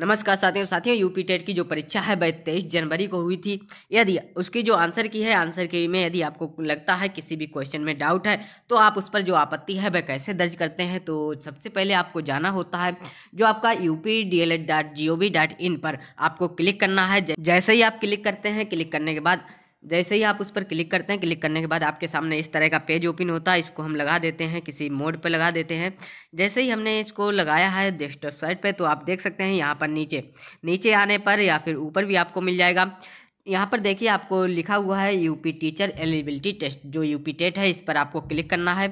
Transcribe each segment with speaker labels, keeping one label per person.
Speaker 1: नमस्कार साथियों साथियों यूपी टेट की जो परीक्षा है वह तेईस जनवरी को हुई थी यदि उसकी जो आंसर की है आंसर की में यदि आपको लगता है किसी भी क्वेश्चन में डाउट है तो आप उस पर जो आपत्ति है वह कैसे दर्ज करते हैं तो सबसे पहले आपको जाना होता है जो आपका U P D L Ed dot G O V dot in पर आपको क्लिक करना है जैसे ही आप क्लिक करते हैं क्लिक करने के बाद जैसे ही आप उस पर क्लिक करते हैं क्लिक करने के बाद आपके सामने इस तरह का पेज ओपन होता है इसको हम लगा देते हैं किसी मोड पर लगा देते हैं जैसे ही हमने इसको लगाया है डेस्कटॉप साइट पे तो आप देख सकते हैं यहाँ पर नीचे नीचे आने पर या फिर ऊपर भी आपको मिल जाएगा यहाँ पर देखिए आपको लिखा हुआ है यूपी टीचर एलिजिबिलिटी टेस्ट जो यूपी टेट है इस पर आपको क्लिक करना है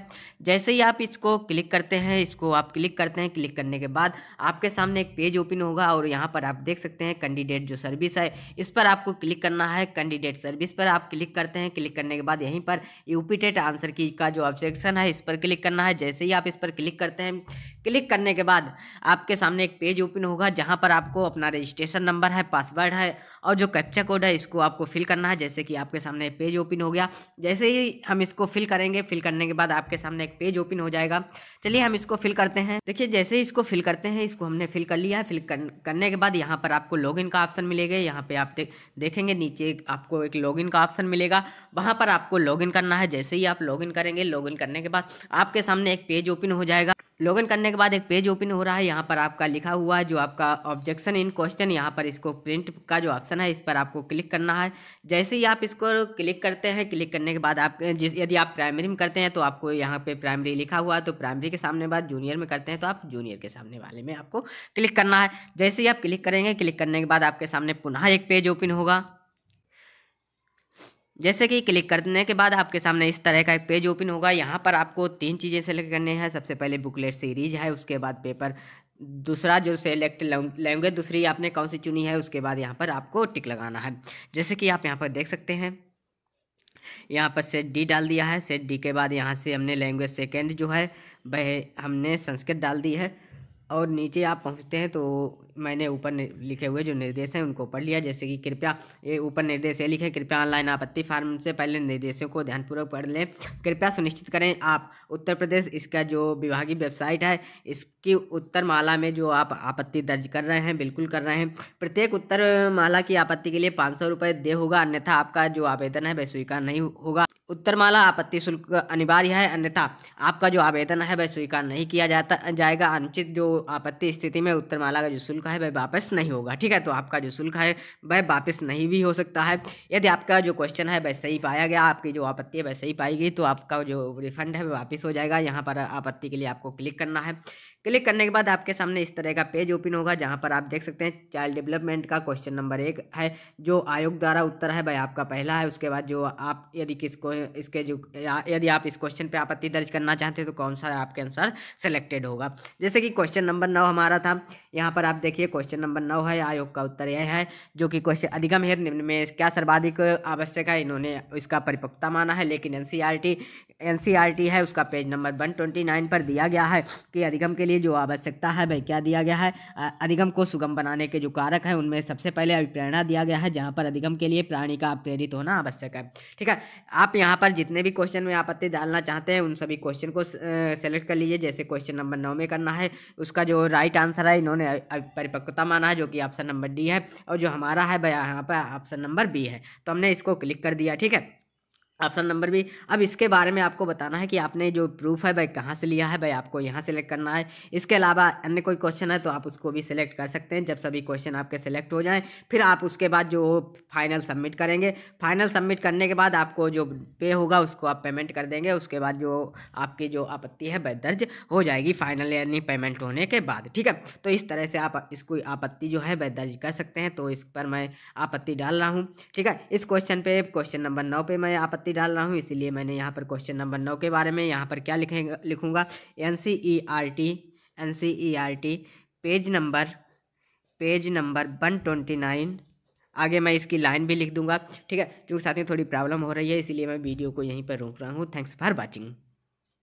Speaker 1: जैसे ही आप इसको क्लिक करते हैं इसको आप क्लिक करते हैं क्लिक करने के बाद आपके सामने एक पेज ओपन होगा और यहाँ पर आप देख सकते हैं कैंडिडेट जो सर्विस है इस पर आपको क्लिक करना है कैंडिडेट सर्विस पर आप क्लिक करते हैं क्लिक करने के बाद यहीं पर यूपी टेट आंसर की का जो ऑब्जेक्शन है इस पर क्लिक करना है जैसे ही आप इस पर क्लिक करते हैं क्लिक करने के बाद आपके सामने एक पेज ओपन होगा जहाँ पर आपको अपना रजिस्ट्रेशन नंबर है पासवर्ड है और जो कैप्चा कोड है इसको आपको फिल करना है जैसे कि आपके सामने पेज ओपन हो गया जैसे ही हम इसको फिल करेंगे फिल करने के बाद आपके सामने एक पेज ओपन हो जाएगा चलिए हम इसको फिल करते हैं देखिए जैसे ही इसको फिल करते हैं इसको हमने फिल कर लिया है फिल करने के बाद यहाँ पर आपको लॉग का ऑप्शन मिलेगा यहाँ पर आप देखेंगे नीचे आपको एक लॉग का ऑप्शन मिलेगा वहाँ पर आपको लॉग करना है जैसे ही आप लॉग करेंगे लॉग करने के बाद आपके सामने एक पेज ओपन हो जाएगा लॉगिन करने के बाद एक पेज ओपन हो रहा है यहाँ पर आपका लिखा हुआ है जो आपका ऑब्जेक्शन इन क्वेश्चन यहाँ पर इसको प्रिंट का जो ऑप्शन है इस पर आपको क्लिक करना है जैसे ही आप इसको क्लिक करते हैं क्लिक करने के बाद आप जिस यदि आप प्राइमरी में करते हैं तो आपको यहाँ पे प्राइमरी लिखा हुआ है तो प्राइमरी के सामने बाद जूनियर में करते हैं तो आप जूनियर के सामने वाले में आपको क्लिक करना है जैसे ही आप क्लिक करेंगे क्लिक करने के बाद आपके सामने पुनः एक पेज ओपन होगा जैसे कि क्लिक करने के बाद आपके सामने इस तरह का एक पेज ओपन होगा यहाँ पर आपको तीन चीज़ें सेलेक्ट करनी है सबसे पहले बुकलेट सीरीज है उसके बाद पेपर दूसरा जो सेलेक्ट लैंग्वेज दूसरी आपने कौन सी चुनी है उसके बाद यहाँ पर आपको टिक लगाना है जैसे कि आप यहाँ पर देख सकते हैं यहाँ पर सेट डी डाल दिया है सेट डी के बाद यहाँ से हमने लैंग्वेज सेकेंड जो है वह हमने संस्कृत डाल दी है और नीचे आप पहुंचते हैं तो मैंने ऊपर लिखे हुए जो निर्देश हैं उनको पढ़ लिया जैसे कि कृपया ये ऊपर निर्देश ये लिखे कृपया ऑनलाइन आपत्ति फार्म से पहले निर्देशों को ध्यानपूर्वक पढ़ लें कृपया सुनिश्चित करें आप उत्तर प्रदेश इसका जो विभागीय वेबसाइट है इसकी उत्तर माला में जो आप आपत्ति दर्ज कर रहे हैं बिल्कुल कर रहे हैं प्रत्येक उत्तर माला की आपत्ति के लिए पाँच सौ रुपये दे होगा अन्यथा आपका जो आवेदन है वह स्वीकार नहीं होगा उत्तर माला आपत्ति शुल्क अनिवार्य है अन्यथा आपका जो आवेदन है वह स्वीकार नहीं किया जाता जाएगा अनुचित जो आपत्ति स्थिति में उत्तरमाला का जो शुल्क है वह वापस नहीं होगा ठीक है तो आपका जो शुल्क है वह वापस नहीं भी हो सकता है यदि आपका जो क्वेश्चन है वह सही पाया गया आपकी जो आपत्ति है वह सही पाई गई तो आपका जो रिफंड है वह वापस हो जाएगा यहाँ पर आपत्ति के लिए आपको क्लिक करना है क्लिक करने के बाद आपके सामने इस तरह का पेज ओपन होगा जहाँ पर आप देख सकते हैं चाइल्ड डेवलपमेंट का क्वेश्चन नंबर एक है जो आयोग द्वारा उत्तर है भाई आपका पहला है उसके बाद जो आप यदि किसको इसके जो यदि आप इस क्वेश्चन पर आपत्ति दर्ज करना चाहते हैं तो कौन सा आपके अनुसार सेलेक्टेड होगा जैसे कि क्वेश्चन नंबर नौ हमारा था यहाँ पर आप देखिए क्वेश्चन नंबर नौ है आयोग का उत्तर यह है जो कि क्वेश्चन अधिगम है निम्न में क्या सर्वाधिक आवश्यक है इन्होंने इसका परिपक्वता माना है लेकिन N N C R T है उसका page number one twenty nine पर दिया गया है कि अधिगम के लिए जो आवश्यकता है वह क्या दिया गया है अधिगम को सुगम बनाने के जो कारक हैं उनमें सबसे पहले अभिप्रेरणा दिया गया है जहाँ पर अधिगम के लिए प्राणी का प्रेरित होना आवश्यक है ठीक है आप यहाँ पर जितने भी क्वेश्चन में आपत्ति डालना चाहते हैं उन सभी क्वेश्चन को सेलेक्ट कर लीजिए जैसे क्वेश्चन नंबर नौ में करना है उसका जो राइट आंसर है इन्होंने परिपक्वता माना है जो कि ऑप्शन नंबर डी है और जो हमारा है वह यहाँ पर ऑप्शन नंबर बी है तो हमने इसको क्लिक कर दिया ठीक है ऑप्शन नंबर बी अब इसके बारे में आपको बताना है कि आपने जो प्रूफ है भाई कहाँ से लिया है भाई आपको यहाँ सेलेक्ट करना है इसके अलावा अन्य कोई क्वेश्चन है तो आप उसको भी सिलेक्ट कर सकते हैं जब सभी क्वेश्चन आपके सिलेक्ट हो जाएं फिर आप उसके बाद जो फाइनल सबमिट करेंगे फाइनल सबमिट करने के बाद आपको जो पे होगा उसको आप पेमेंट कर देंगे उसके बाद जो आपकी जो आपत्ति है वह दर्ज हो जाएगी फाइनल यानी पेमेंट होने के बाद ठीक है तो इस तरह से आप इसको आपत्ति जो है वह दर्ज कर सकते हैं तो इस पर मैं आपत्ति डाल रहा हूँ ठीक है इस क्वेश्चन पर क्वेश्चन नंबर नौ पे मैं आपत्ति ही डाल रहा हूँ इसीलिए मैंने यहाँ पर क्वेश्चन नंबर नौ के बारे में यहाँ पर क्या लिखेंगे लिखूँगा N C E R T N C E R T page number page number one twenty nine आगे मैं इसकी लाइन भी लिख दूंगा ठीक है क्योंकि साथ में थोड़ी प्रॉब्लम हो रही है इसीलिए मैं वीडियो को यहीं पर रोक रहा हूँ थैंक्स फॉर वॉचिंग